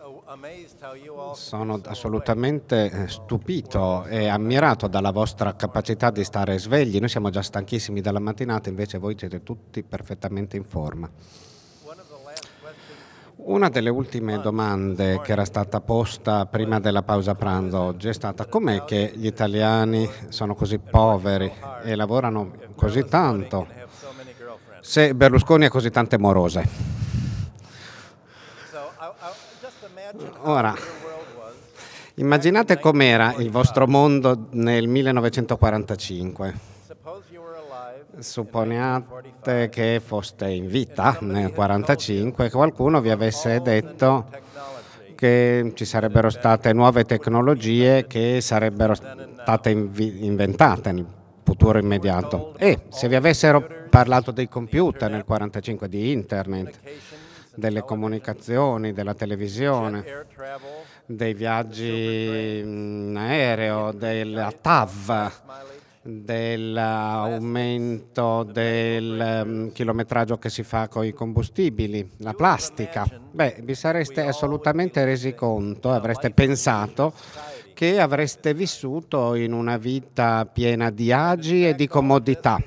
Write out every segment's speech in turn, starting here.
Oh, sono assolutamente eh, stupito e ammirato dalla vostra capacità di stare svegli. Noi siamo già stanchissimi dalla mattinata, invece voi siete tutti perfettamente in forma. Una delle ultime domande che era stata posta prima della pausa pranzo oggi è stata com'è che gli italiani sono così poveri e lavorano così tanto se Berlusconi ha così tante morose? Ora, immaginate com'era il vostro mondo nel 1945. Supponiate che foste in vita nel 1945 e qualcuno vi avesse detto che ci sarebbero state nuove tecnologie che sarebbero state inventate nel futuro immediato. E se vi avessero parlato dei computer nel 1945, di internet, delle comunicazioni, della televisione, dei viaggi in aereo, della TAV, dell'aumento del mm, chilometraggio che si fa con i combustibili, la plastica. Beh, vi sareste assolutamente resi conto, avreste pensato che avreste vissuto in una vita piena di agi e di comodità.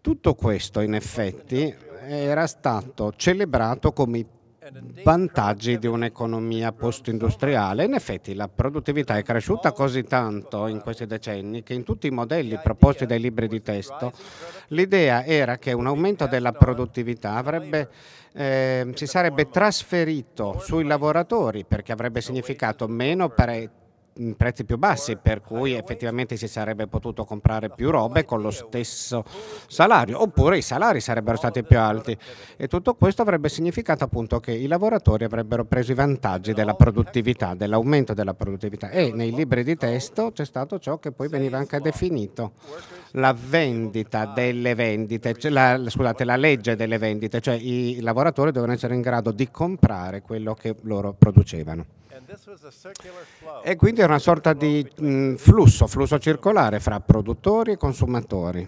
Tutto questo in effetti era stato celebrato come i vantaggi di un'economia post-industriale. In effetti la produttività è cresciuta così tanto in questi decenni che in tutti i modelli proposti dai libri di testo l'idea era che un aumento della produttività avrebbe, eh, si sarebbe trasferito sui lavoratori perché avrebbe significato meno per prezzi più bassi, per cui effettivamente si sarebbe potuto comprare più robe con lo stesso salario, oppure i salari sarebbero stati più alti. E tutto questo avrebbe significato appunto che i lavoratori avrebbero preso i vantaggi della produttività, dell'aumento della produttività. E nei libri di testo c'è stato ciò che poi veniva anche definito la vendita delle vendite, cioè la, scusate, la legge delle vendite, cioè i lavoratori dovevano essere in grado di comprare quello che loro producevano. E quindi era una sorta di mh, flusso, flusso circolare fra produttori e consumatori.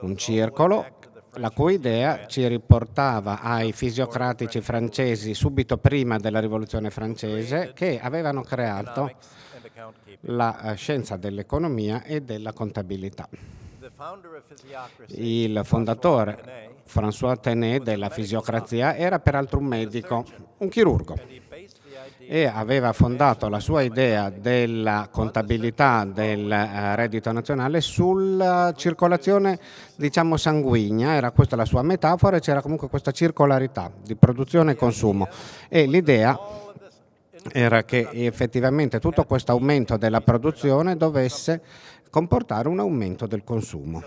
Un circolo la cui idea ci riportava ai fisiocratici francesi subito prima della rivoluzione francese che avevano creato la eh, scienza dell'economia e della contabilità. Il fondatore François Tenet della fisiocrazia era peraltro un medico, un chirurgo e aveva fondato la sua idea della contabilità del eh, reddito nazionale sulla circolazione diciamo sanguigna, era questa la sua metafora, e c'era comunque questa circolarità di produzione e consumo e l'idea era che effettivamente tutto questo aumento della produzione dovesse comportare un aumento del consumo.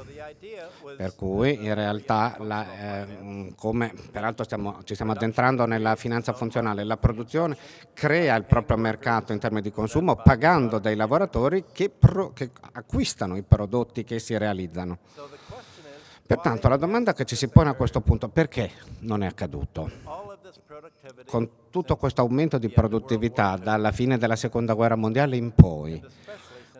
Per cui in realtà, la, eh, come peraltro stiamo, ci stiamo addentrando nella finanza funzionale, la produzione crea il proprio mercato in termini di consumo pagando dei lavoratori che, pro, che acquistano i prodotti che si realizzano. Pertanto la domanda che ci si pone a questo punto è perché non è accaduto? con tutto questo aumento di produttività dalla fine della seconda guerra mondiale in poi,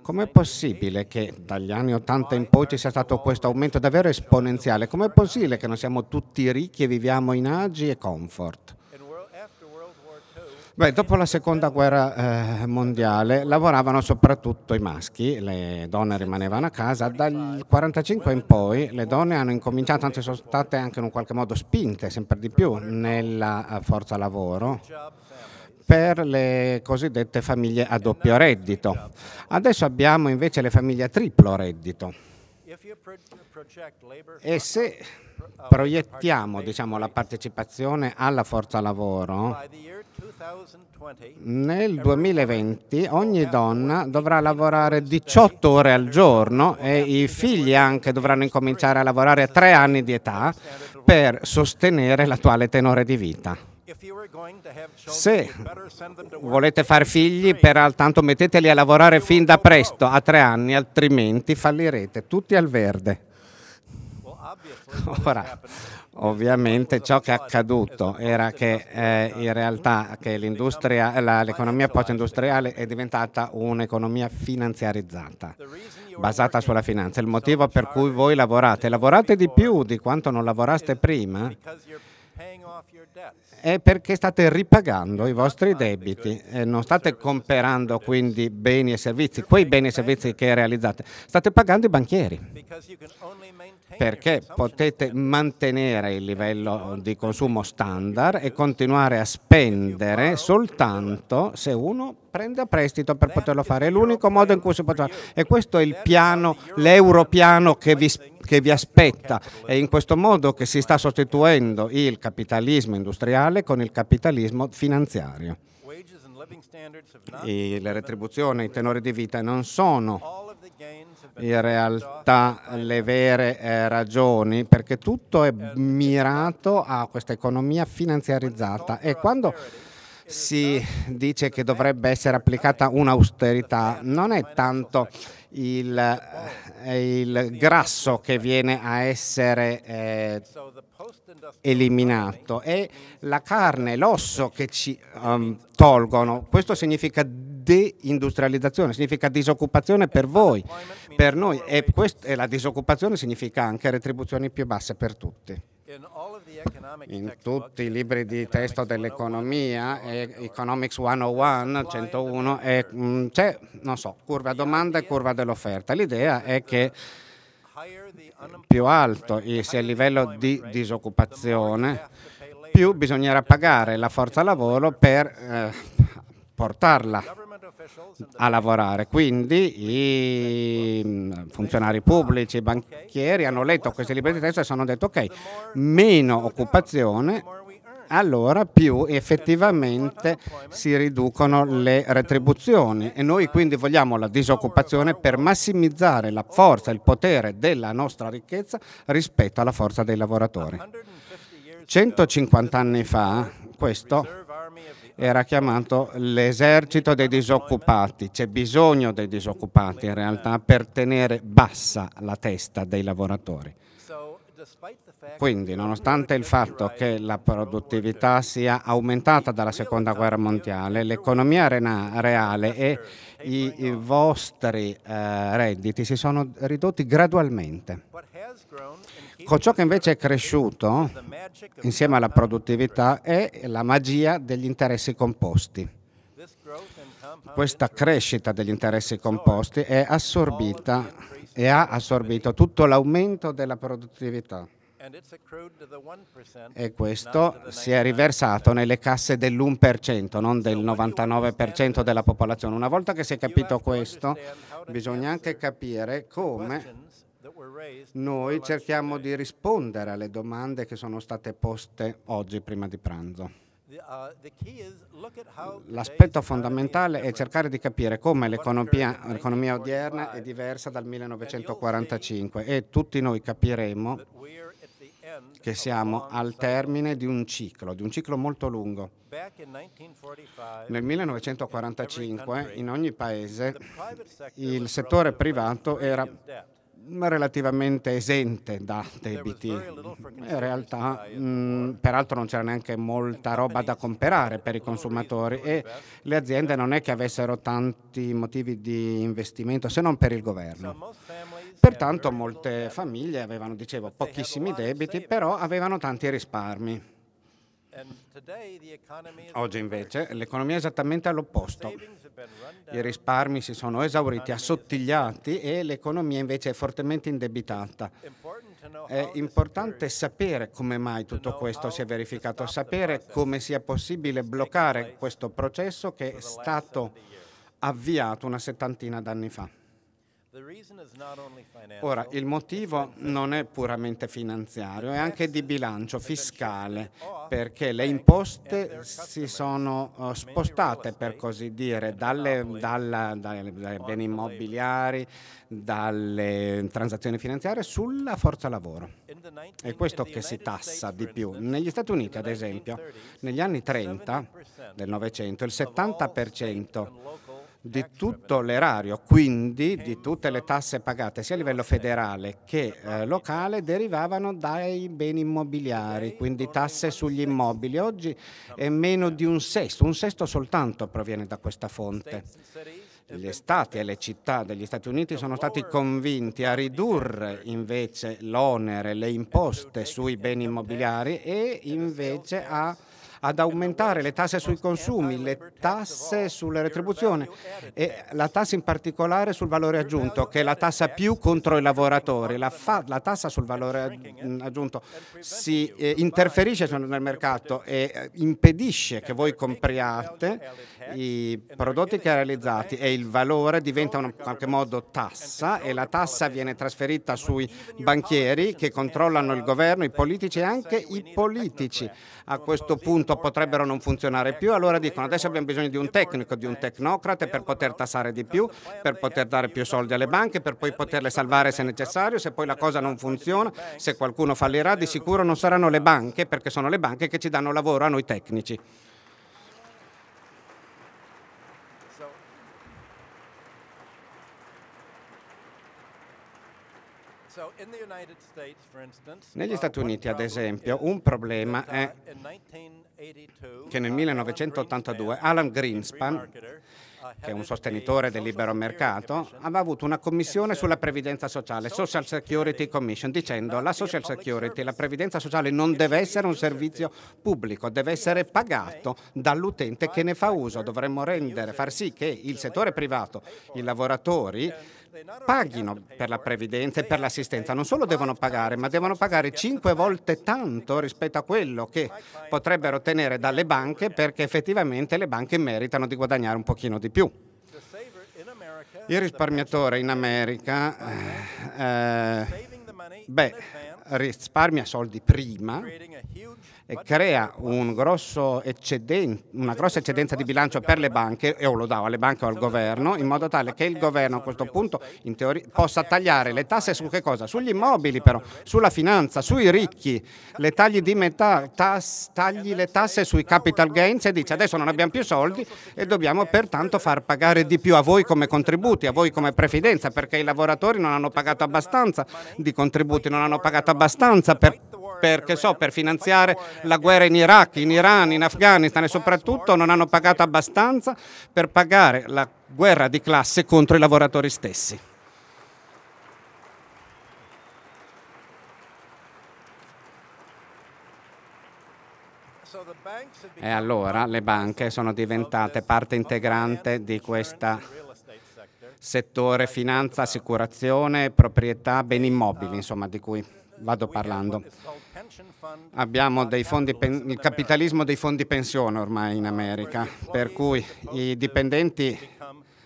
Com'è possibile che dagli anni 80 in poi ci sia stato questo aumento davvero esponenziale? Com'è possibile che non siamo tutti ricchi e viviamo in agi e comfort? Beh, dopo la seconda guerra eh, mondiale lavoravano soprattutto i maschi, le donne rimanevano a casa, dal 1945 in poi le donne hanno incominciato, anzi sono state anche in un qualche modo spinte sempre di più nella eh, forza lavoro per le cosiddette famiglie a doppio reddito. Adesso abbiamo invece le famiglie a triplo reddito e se proiettiamo diciamo, la partecipazione alla forza lavoro, nel 2020 ogni donna dovrà lavorare 18 ore al giorno e i figli anche dovranno incominciare a lavorare a tre anni di età per sostenere l'attuale tenore di vita. Se volete fare figli, peraltanto metteteli a lavorare fin da presto, a tre anni, altrimenti fallirete, tutti al verde. Ora, ovviamente ciò che è accaduto era che eh, in realtà che l'economia post-industriale è diventata un'economia finanziarizzata, basata sulla finanza. Il motivo per cui voi lavorate, lavorate di più di quanto non lavoraste prima, è perché state ripagando i vostri debiti, eh, non state comprando quindi beni e servizi, quei beni e servizi che realizzate, state pagando i banchieri, perché potete mantenere il livello di consumo standard e continuare a spendere soltanto se uno prende a prestito per poterlo fare, è l'unico modo in cui si può fare. E questo è il piano, l'europiano che vi, che vi aspetta. È in questo modo che si sta sostituendo il capitalismo industriale con il capitalismo finanziario. E le retribuzioni, i tenori di vita non sono in realtà le vere eh, ragioni, perché tutto è mirato a questa economia finanziarizzata. E quando si dice che dovrebbe essere applicata un'austerità, non è tanto il, eh, il grasso che viene a essere eh, eliminato, è la carne, l'osso che ci um, tolgono. Questo significa deindustrializzazione, significa disoccupazione per voi, per noi e, quest- e la disoccupazione significa anche retribuzioni più basse per tutti in tutti i libri di testo dell'economia, oh eh, Economics 101, 101, eh, mm, c'è, non so, curva domanda e curva dell'offerta. L'idea è che più alto sia il livello di disoccupazione, più bisognerà pagare la forza lavoro per eh, portarla a lavorare. Quindi i mm, funzionari pubblici, i banchieri hanno letto questi libri di testo e hanno detto ok, meno occupazione, allora più effettivamente si riducono le retribuzioni e noi quindi vogliamo la disoccupazione per massimizzare la forza, il potere della nostra ricchezza rispetto alla forza dei lavoratori. 150 anni fa questo era chiamato l'esercito dei disoccupati. C'è bisogno dei disoccupati in realtà per tenere bassa la testa dei lavoratori. Quindi, nonostante il fatto che la produttività sia aumentata dalla seconda guerra mondiale, l'economia reale e i, i vostri eh, redditi si sono ridotti gradualmente. Con ciò che invece è cresciuto, insieme alla produttività, è la magia degli interessi composti. Questa crescita degli interessi composti è assorbita e ha assorbito tutto l'aumento della produttività e questo si è riversato nelle casse dell'1%, non del 99% della popolazione. Una volta che si è capito questo, bisogna anche capire come noi cerchiamo di rispondere alle domande che sono state poste oggi prima di pranzo. Uh, L'aspetto fondamentale è cercare di capire come l'economia, odierna è diversa dal 1945 e tutti noi capiremo che siamo al termine di un ciclo, di un ciclo molto lungo. Nel 1945 in ogni paese il settore privato era relativamente esente da debiti. In realtà, mh, mm, peraltro, non c'era neanche molta roba da comprare per i consumatori e le aziende non è che avessero tanti motivi di investimento se non per il governo. Pertanto, molte famiglie avevano, dicevo, pochissimi debiti, però avevano tanti risparmi. Oggi invece l'economia è esattamente all'opposto i risparmi si sono esauriti, assottigliati e l'economia invece è fortemente indebitata. È importante sapere come mai tutto questo si è verificato, sapere come sia possibile bloccare questo processo che è stato avviato una settantina d'anni fa. Ora, il motivo non è puramente finanziario, è anche di bilancio fiscale, perché le imposte si sono eh, spostate, per così dire, dalle, dalla, dalle, dalle beni immobiliari, dalle transazioni finanziarie sulla forza lavoro. È questo che si tassa di più. Negli Stati Uniti, ad esempio, negli anni 30 del Novecento, il 70% di tutto l'erario, quindi di tutte le tasse pagate sia a livello federale che eh, locale derivavano dai beni immobiliari, quindi tasse sugli immobili. Oggi è meno di un sesto, un sesto soltanto proviene da questa fonte. Gli stati e le città degli Stati Uniti sono stati convinti a ridurre invece l'onere, le imposte sui beni immobiliari e invece a ad aumentare le tasse sui consumi, le tasse sulle retribuzioni e la tassa in particolare sul valore aggiunto, che è la tassa più contro i lavoratori. La, la tassa sul valore aggiunto si eh, interferisce nel mercato e eh, impedisce che voi compriate i prodotti che ha realizzati e il valore diventa in qualche modo tassa e la tassa viene trasferita sui banchieri che controllano il governo, i politici e anche i politici a questo punto tutto potrebbero non funzionare più, allora dicono adesso abbiamo bisogno di un tecnico, di un tecnocrate per poter tassare di più, per poter dare più soldi alle banche, per poi poterle salvare se necessario, se poi la cosa non funziona, se qualcuno fallirà di sicuro non saranno le banche perché sono le banche che ci danno lavoro a noi tecnici. Negli Stati Uniti, ad esempio, un problema è che nel 1982 Alan Greenspan, che è un sostenitore del libero mercato, aveva avuto una commissione sulla previdenza sociale, Social Security Commission, dicendo che la Social Security, la previdenza sociale non deve essere un servizio pubblico, deve essere pagato dall'utente che ne fa uso. Dovremmo rendere, far sì che il settore privato, i lavoratori, paghino per la previdenza e per l'assistenza. Non solo devono pagare, ma devono pagare cinque volte tanto rispetto a quello che potrebbero ottenere dalle banche perché effettivamente le banche meritano di guadagnare un pochino di più. Il risparmiatore in America eh, eh beh, risparmia soldi prima crea un una grossa eccedenza di bilancio per le banche, e o lo dà alle banche o al governo, in modo tale che il governo a questo punto teoria, possa tagliare le tasse su che cosa? Sugli immobili però, sulla finanza, sui ricchi, le tagli di metà, tas, tagli le tasse sui capital gains e dice adesso non abbiamo più soldi e dobbiamo pertanto far pagare di più a voi come contributi, a voi come prefidenza, perché i lavoratori non hanno pagato abbastanza di contributi, non hanno pagato abbastanza per per, so, per, finanziare la guerra in Iraq, in Iran, in Afghanistan e soprattutto non hanno pagato abbastanza per pagare la guerra di classe contro i lavoratori stessi. E allora le banche sono diventate parte integrante di questo settore finanza, assicurazione, proprietà, beni immobili, insomma, di cui vado parlando. Abbiamo dei fondi, il capitalismo dei fondi pensione ormai in America, per cui i dipendenti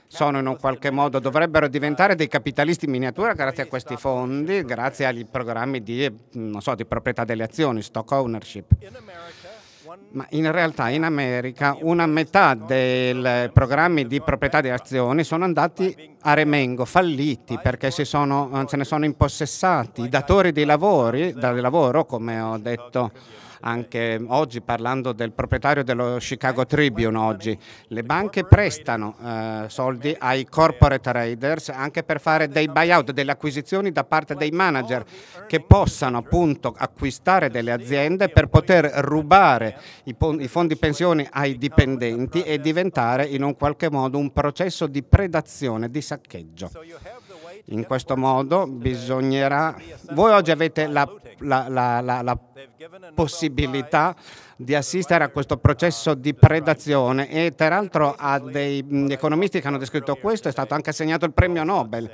sono in un qualche modo, dovrebbero diventare dei capitalisti in miniatura grazie a questi fondi, grazie ai programmi di, so, di proprietà delle azioni, stock ownership. Ma in realtà in America una metà dei programmi di proprietà di azioni sono andati a remengo, falliti perché sono, eh, se ne sono impossessati i datori di lavori, da lavoro, come ho detto anche oggi parlando del proprietario dello Chicago Tribune oggi, le banche prestano eh, soldi ai corporate traders anche per fare dei buyout, delle acquisizioni da parte dei manager che possano appunto acquistare delle aziende per poter rubare i, i fondi pensioni ai dipendenti e diventare in un qualche modo un processo di predazione, di saccheggio. In questo modo bisognerà... Voi oggi avete la, la, la, la possibilità di assistere a questo processo di predazione e tra l'altro a dei economisti che hanno descritto questo è stato anche assegnato il premio Nobel.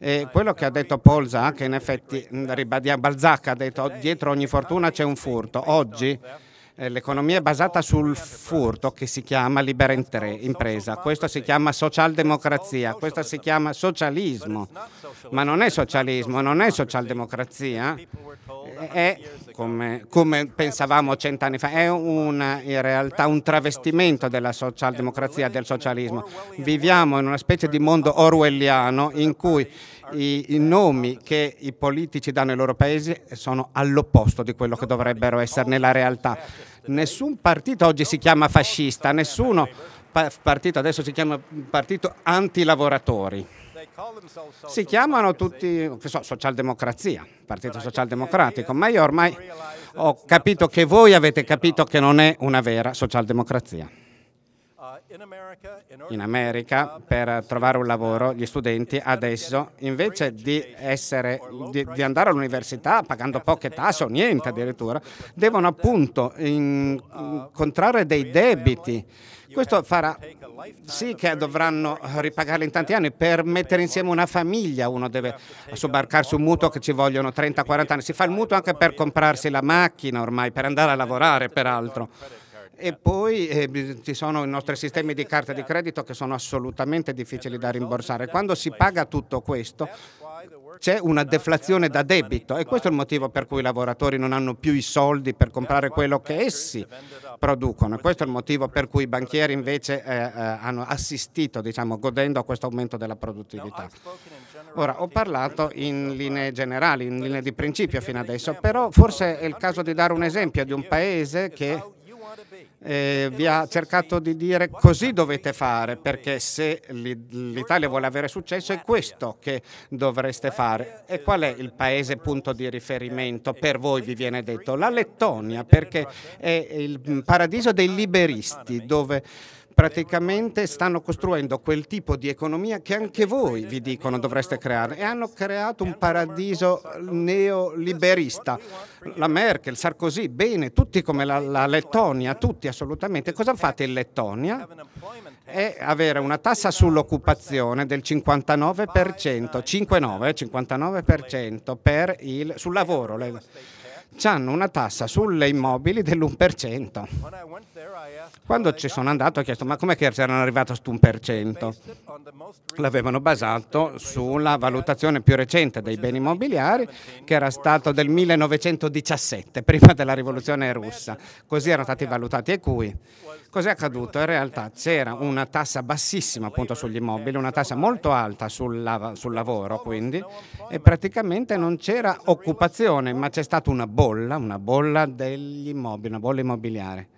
E quello che ha detto Paul che in effetti Balzac ha detto dietro ogni fortuna c'è un furto, oggi eh, l'economia è basata sul furto che si chiama libera impresa, questo si chiama socialdemocrazia, questo si chiama socialismo, ma non è socialismo, non è socialdemocrazia, è come, come pensavamo cent'anni fa, è una, in realtà un travestimento della socialdemocrazia, del socialismo. Viviamo in una specie di mondo orwelliano in cui i, i, nomi che i politici danno ai loro paesi sono all'opposto di quello che dovrebbero essere nella realtà. Nessun partito oggi si chiama fascista, nessuno partito adesso si chiama partito antilavoratori. Si chiamano tutti so, socialdemocrazia, partito socialdemocratico, ma io ormai ho capito che voi avete capito che non è una vera socialdemocrazia in America per trovare un lavoro, gli studenti adesso invece di, essere, di, di andare all'università pagando poche tasse o niente addirittura, devono appunto incontrare uh, dei debiti. Questo farà sì che dovranno ripagarli in tanti anni. Per mettere insieme una famiglia uno deve sobbarcarsi un mutuo che ci vogliono 30-40 anni. Si fa il mutuo anche per comprarsi la macchina ormai, per andare a lavorare peraltro. E certo. poi eh, ci sono i nostri sistemi di carta di credito che sono assolutamente difficili da rimborsare. Quando si paga tutto questo c'è una deflazione da debito e questo è il motivo per cui i lavoratori non hanno più i soldi per comprare quello che essi producono. questo è il motivo per cui i banchieri invece eh, eh, hanno assistito, diciamo, godendo a questo aumento della produttività. Ora, ho parlato in linee generali, in linee di principio fino adesso, però forse è il caso di dare un esempio di un paese che eh, vi ha cercato di dire così dovete fare, perché se l'Italia vuole avere successo è questo che dovreste fare. E qual è il paese punto di riferimento per voi, vi viene detto? La Lettonia, perché è il paradiso dei liberisti, dove praticamente stanno costruendo quel tipo di economia che anche voi vi dicono dovreste creare e hanno creato un paradiso neoliberista. La Merkel, Sarkozy, bene, tutti come la, la Lettonia, tutti assolutamente. Cosa fate in Lettonia? È avere una tassa sull'occupazione del 59%, 59, 59% per il, sul lavoro hanno una tassa sulle immobili dell'1%. Quando ci sono andato ho chiesto ma com'è che c'erano arrivato a questo 1%? L'avevano basato sulla valutazione più recente dei beni immobiliari che era stata del 1917, prima della rivoluzione russa. Così erano stati valutati e cui. Cos'è accaduto? In realtà c'era una tassa bassissima appunto sugli immobili, una tassa molto alta sul, lav sul lavoro quindi e praticamente non c'era occupazione ma c'è stata una bolla, una bolla degli immobili, una bolla immobiliare.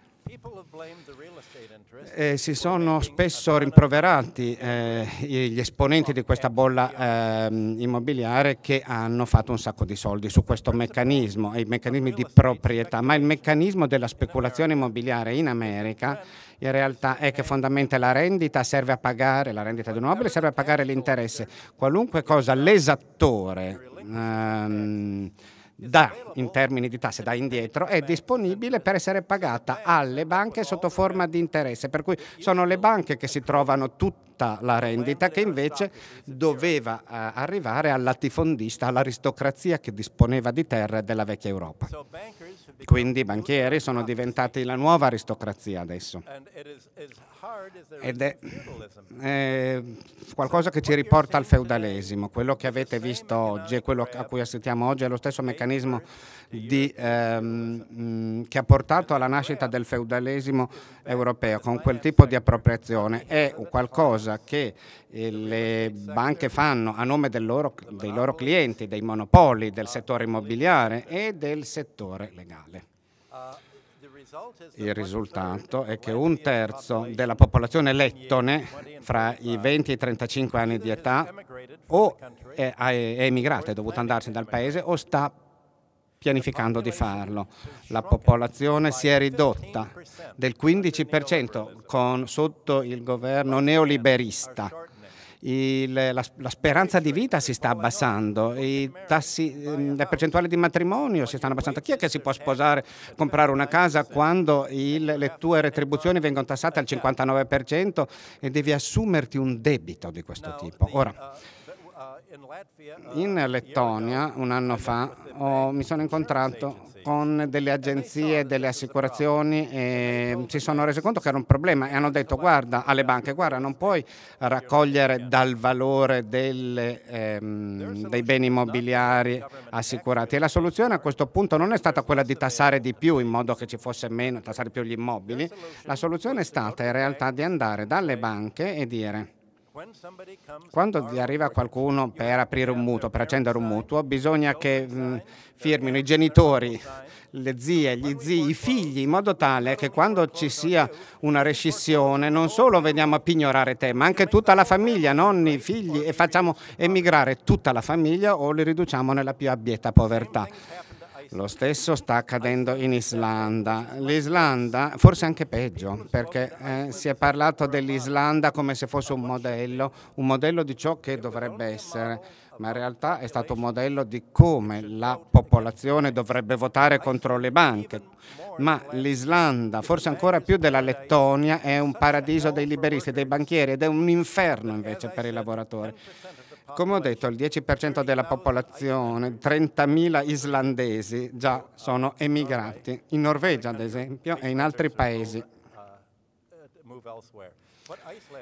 Eh, si sono spesso rimproverati eh, gli esponenti di questa bolla eh, immobiliare che hanno fatto un sacco di soldi su questo meccanismo e i meccanismi di proprietà, ma il meccanismo della speculazione immobiliare in America in realtà è che fondamentalmente la rendita serve a pagare, la rendita di un immobile serve a pagare l'interesse. Qualunque cosa l'esattore... Ehm, dà in termini di tasse, da indietro, è disponibile per essere pagata alle banche sotto forma di interesse, per cui sono le banche che si trovano tutta la rendita che invece doveva eh, arrivare al latifondista, all'aristocrazia che disponeva di terre della vecchia Europa. Quindi i banchieri sono diventati la nuova aristocrazia adesso ed è eh, qualcosa che ci riporta al feudalesimo. Quello che avete visto oggi e quello a cui assistiamo oggi è lo stesso meccanismo di, ehm, mm, che ha portato alla nascita del feudalesimo europeo con quel tipo di appropriazione. È qualcosa che eh, le banche fanno a nome loro, dei loro clienti, dei monopoli, del settore immobiliare e del settore legale. Uh, il risultato è che un terzo della popolazione lettone fra i 20 e i 35 anni di età o è, è emigrata, è dovuta andarsene dal paese, o sta pianificando di farlo. La popolazione si è ridotta del 15% con, sotto il governo neoliberista il, la, la, speranza di vita si sta abbassando, tassi, ehm, la percentuale di matrimonio si stanno abbassando. Chi è che si può sposare, comprare una casa quando il, le tue retribuzioni vengono tassate al 59% e devi assumerti un debito di questo tipo? Ora, Uh, in uh, Lettonia un anno fa ho, mi sono incontrato con delle agenzie, delle assicurazioni e si sono resi conto che era un problema e hanno detto guarda alle banche, guarda non puoi raccogliere dal valore delle, ehm, dei beni immobiliari assicurati e la soluzione a questo punto non è stata quella di tassare di più in modo che ci fosse meno, tassare più gli immobili, la soluzione è stata in realtà di andare dalle banche e dire quando vi arriva qualcuno per aprire un mutuo, per accendere un mutuo, bisogna che mh, mm, firmino i genitori, le zie, gli zii, i figli, in modo tale che quando ci sia una rescissione non solo veniamo a pignorare te, ma anche tutta la famiglia, nonni, figli, e facciamo emigrare tutta la famiglia o li riduciamo nella più abietta povertà. Lo stesso sta accadendo in Islanda. L'Islanda, forse anche peggio, perché eh, si è parlato dell'Islanda come se fosse un modello, un modello di ciò che dovrebbe essere, ma in realtà è stato un modello di come la popolazione dovrebbe votare contro le banche. Ma l'Islanda, forse ancora più della Lettonia, è un paradiso dei liberisti, dei banchieri ed è un inferno invece per i lavoratori. Come ho detto, il 10% della popolazione, 30.000 islandesi, già sono emigrati, in Norvegia ad esempio e in altri paesi.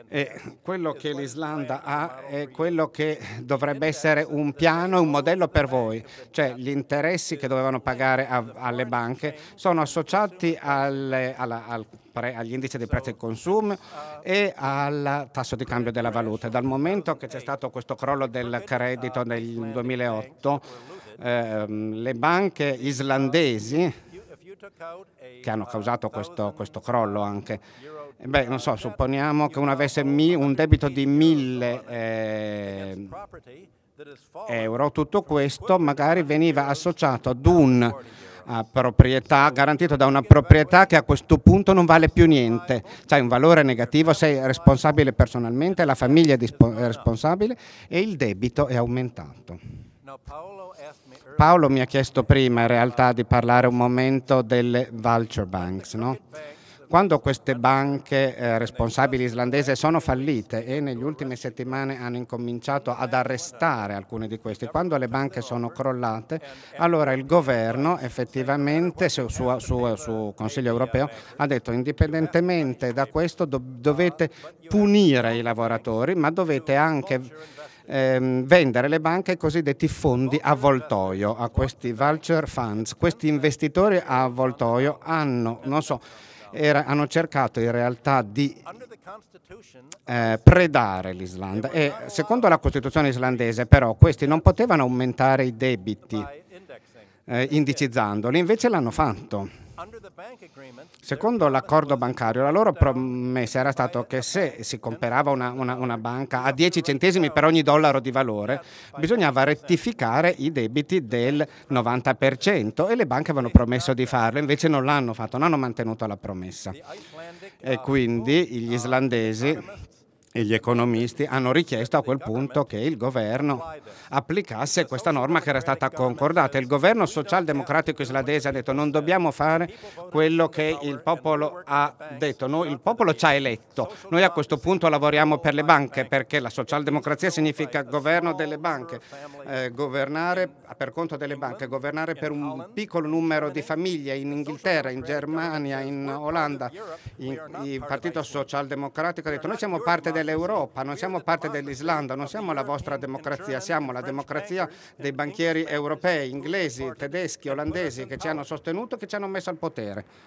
E quello che l'Islanda ha è quello che dovrebbe essere un piano, un modello per voi, cioè gli interessi che dovevano pagare a, alle banche sono associati alle, alla, al pre- agli indici dei prezzi del consumo ah, e al tasso di cambio della valuta. Dal momento che c'è stato questo crollo del credito nel 2008, ehm, le banche islandesi che hanno causato uh, questo, questo crollo anche. Eh, beh, non so, supponiamo che uno avesse mi, un debito di 1000 eh, euro, tutto questo magari veniva associato ad un proprietà, garantito da una proprietà che a questo punto non vale più niente, c'è un valore negativo, sei responsabile personalmente, la famiglia è responsabile e il debito è aumentato. Paolo mi ha chiesto prima in realtà di parlare un momento delle vulture banks, no? Quando queste banche eh, responsabili islandese sono fallite e negli ultimi settimane hanno incominciato ad arrestare alcune di queste, quando le banche sono crollate, allora il governo effettivamente su, su, su, su Consiglio europeo ha detto indipendentemente da questo do, dovete punire i lavoratori ma dovete anche ehm, vendere le banche ai cosiddetti fondi a voltoio, a questi voucher funds. Questi investitori a voltoio hanno, non so, era, hanno cercato in realtà di eh, predare l'Islanda e secondo la Costituzione islandese però questi non potevano aumentare i debiti eh, indicizzandoli, invece l'hanno fatto. Secondo l'accordo bancario, la loro promessa era stata che se si comperava una, una, una, banca a 10 centesimi per ogni dollaro di valore, bisognava rettificare i debiti del 90% e le banche avevano promesso di farlo, invece non l'hanno fatto, non hanno mantenuto la promessa. E uh, quindi gli uh, islandesi e gli economisti hanno richiesto a quel punto che il governo applicasse questa norma che era stata concordata. Il governo socialdemocratico islandese ha detto non dobbiamo fare quello che il popolo ha detto, noi, il popolo ci ha eletto, noi a questo punto lavoriamo per le banche perché la socialdemocrazia significa governo delle banche, eh, governare per conto delle banche, governare per un piccolo numero di famiglie in Inghilterra, in Germania, in Olanda. In, il Partito Socialdemocratico ha detto noi siamo parte delle dell'Europa, non siamo parte dell'Islanda, non siamo la vostra democrazia, siamo la democrazia dei banchieri europei, inglesi, tedeschi, olandesi che ci hanno sostenuto e che ci hanno messo al potere.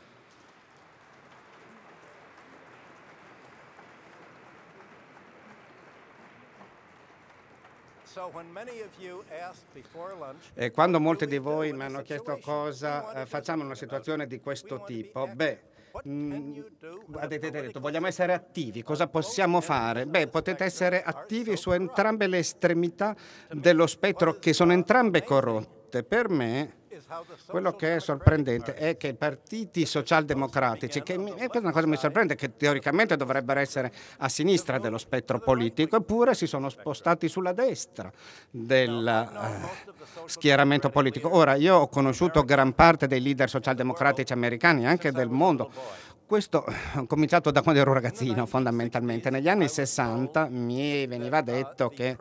E quando molti di voi mi hanno chiesto cosa eh, facciamo in una situazione di questo tipo, beh, avete mm, detto vogliamo essere attivi, cosa possiamo fare? Beh, potete essere attivi su entrambe le estremità dello spettro che sono entrambe corrotte. Per me quello che è sorprendente è che i partiti socialdemocratici, che mi, questa è una cosa che mi sorprende, che teoricamente dovrebbero essere a sinistra dello spettro politico, eppure si sono spostati sulla destra del uh, schieramento politico. Ora, io ho conosciuto gran parte dei leader socialdemocratici americani, anche del mondo, questo ho cominciato da quando ero ragazzino fondamentalmente. Negli anni 60 mi veniva detto che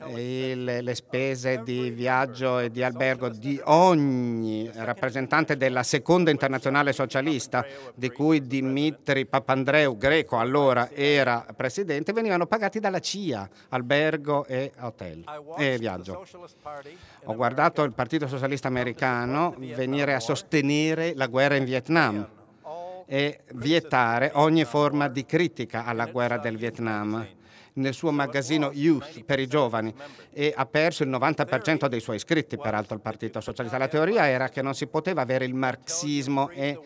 eh, il, le eh, spese eh, di viaggio e di albergo di ogni rappresentante della seconda internazionale socialista, di cui Dimitri Papandreou, greco, allora era presidente, venivano pagati dalla CIA, albergo e hotel e viaggio. Ho guardato il Partito Socialista Americano venire a sostenere la guerra in Vietnam e vietare ogni forma di critica alla guerra del Vietnam nel suo magazzino Youth per i giovani e ha perso il 90% dei suoi iscritti peraltro il Partito Socialista. La teoria era che non si poteva avere il marxismo e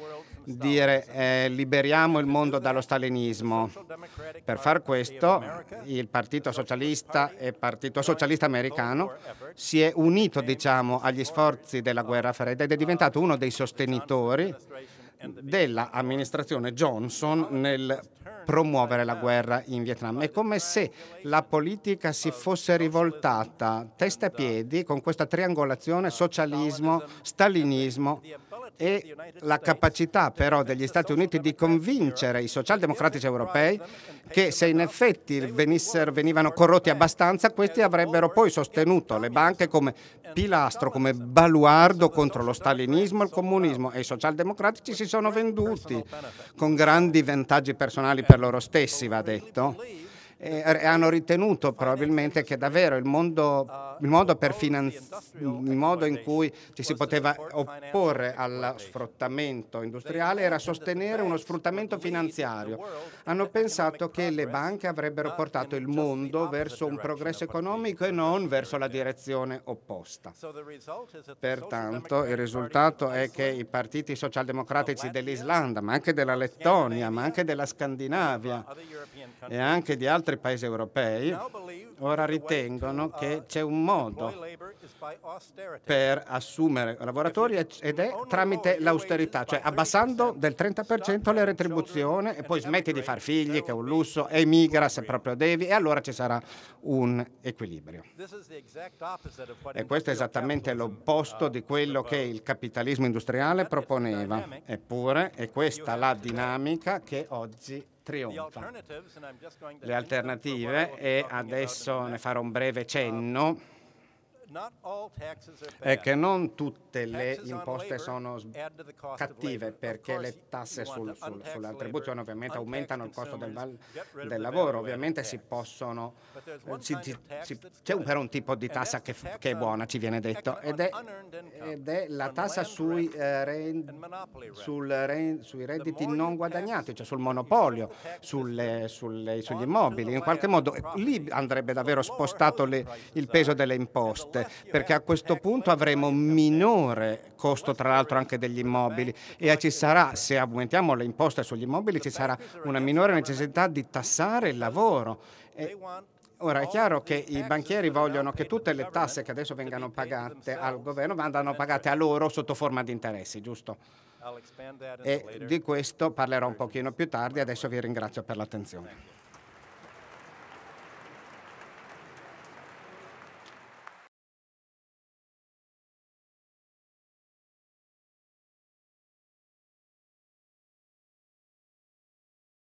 dire eh, liberiamo il mondo dallo stalinismo. Per far questo il Partito Socialista e il Partito Socialista Americano si è unito diciamo, agli sforzi della guerra fredda ed è diventato uno dei sostenitori dell'amministrazione Johnson nel promuovere la guerra in Vietnam. È come se la politica si fosse rivoltata testa e piedi con questa triangolazione socialismo, stalinismo e la capacità però degli Stati Uniti di convincere i socialdemocratici europei che se in effetti venivano corrotti abbastanza, questi avrebbero poi sostenuto le banche come pilastro, come baluardo contro lo stalinismo e il comunismo e i socialdemocratici si sono venduti con grandi vantaggi personali per loro stessi, va detto e hanno ritenuto probabilmente che davvero il, mondo, il modo, il modo in cui ci si poteva opporre allo sfruttamento industriale era sostenere uno sfruttamento finanziario. Hanno pensato che le banche avrebbero portato il mondo verso un progresso economico e non verso la direzione opposta. Pertanto il risultato è che i partiti socialdemocratici dell'Islanda, ma anche della Lettonia, ma anche della Scandinavia e anche di altri altri paesi europei ora ritengono che c'è un modo per assumere lavoratori ed è tramite l'austerità, cioè abbassando del 30% le retribuzioni e poi smetti di far figli, che è un lusso, emigra se proprio devi e allora ci sarà un equilibrio. E questo è esattamente l'opposto di quello che il capitalismo industriale proponeva, eppure è questa la dinamica che oggi trionfa. Le alternative, e adesso ne farò un breve cenno è che non tutte le imposte sono cattive perché le tasse sul, sul, sulla ovviamente aumentano il costo del, del lavoro, ovviamente si possono, eh, si, si, c'è un, per un tipo di tassa che, che, è buona, ci viene detto, ed è, ed è la tassa sui, eh, re, re, sui redditi non guadagnati, cioè sul monopolio, sulle, sulle, sugli immobili, in qualche modo eh, lì andrebbe davvero spostato le, il peso delle imposte imprese, perché a questo punto avremo minore costo tra l'altro anche degli immobili e ci sarà, se aumentiamo le imposte sugli immobili, ci sarà una minore necessità di tassare il lavoro. E Ora è chiaro che i banchieri vogliono che tutte le tasse che adesso vengano pagate al governo vadano pagate a loro sotto forma di interessi, giusto? E di questo parlerò un pochino più tardi, adesso vi ringrazio per l'attenzione.